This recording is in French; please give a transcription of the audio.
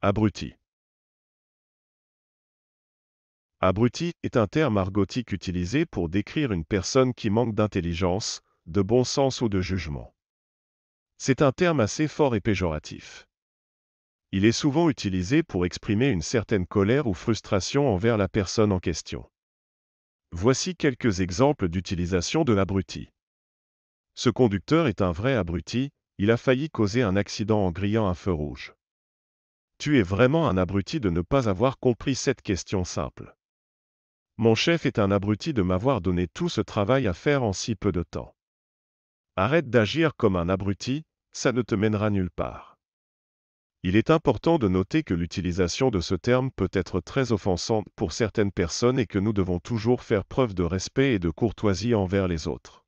Abruti. Abruti est un terme argotique utilisé pour décrire une personne qui manque d'intelligence, de bon sens ou de jugement. C'est un terme assez fort et péjoratif. Il est souvent utilisé pour exprimer une certaine colère ou frustration envers la personne en question. Voici quelques exemples d'utilisation de l'abruti. Ce conducteur est un vrai abruti, il a failli causer un accident en grillant un feu rouge. Tu es vraiment un abruti de ne pas avoir compris cette question simple. Mon chef est un abruti de m'avoir donné tout ce travail à faire en si peu de temps. Arrête d'agir comme un abruti, ça ne te mènera nulle part. Il est important de noter que l'utilisation de ce terme peut être très offensante pour certaines personnes et que nous devons toujours faire preuve de respect et de courtoisie envers les autres.